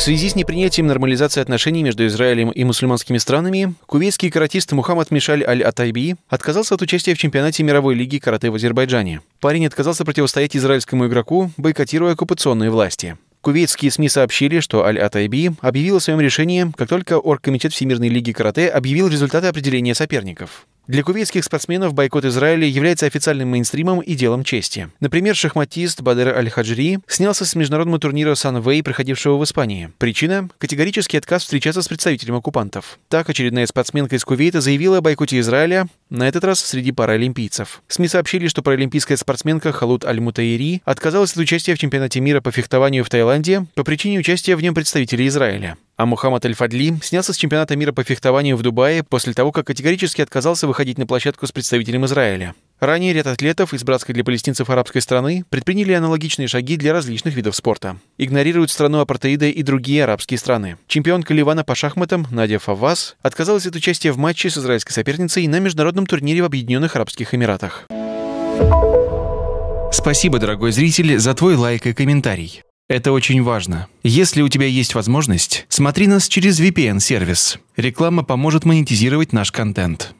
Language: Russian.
В связи с непринятием нормализации отношений между Израилем и мусульманскими странами, кувейтский каратист Мухаммад Мишаль Аль-Атайби отказался от участия в чемпионате мировой лиги карате в Азербайджане. Парень отказался противостоять израильскому игроку, бойкотируя оккупационные власти. Кувейтские СМИ сообщили, что Аль-Атайби объявил о своем решении, как только Оргкомитет Всемирной лиги карате объявил результаты определения соперников. Для кувейтских спортсменов бойкот Израиля является официальным мейнстримом и делом чести. Например, шахматист Бадер Аль-Хаджри снялся с международного турнира Санвей, проходившего в Испании. Причина – категорический отказ встречаться с представителем оккупантов. Так, очередная спортсменка из Кувейта заявила о бойкоте Израиля, на этот раз среди паралимпийцев. СМИ сообщили, что паралимпийская спортсменка Халут Аль-Мутаири отказалась от участия в чемпионате мира по фехтованию в Таиланде по причине участия в нем представителей Израиля. А Мухаммад Аль-Фадли снялся с чемпионата мира по фехтованию в Дубае после того, как категорически отказался выходить на площадку с представителем Израиля. Ранее ряд атлетов из братской для палестинцев арабской страны предприняли аналогичные шаги для различных видов спорта. Игнорируют страну апартеида и другие арабские страны. Чемпионка Ливана по шахматам Надя Фавас отказалась от участия в матче с израильской соперницей на международном турнире в Объединенных Арабских Эмиратах. Спасибо, дорогой зритель, за твой лайк и комментарий. Это очень важно. Если у тебя есть возможность, смотри нас через VPN-сервис. Реклама поможет монетизировать наш контент.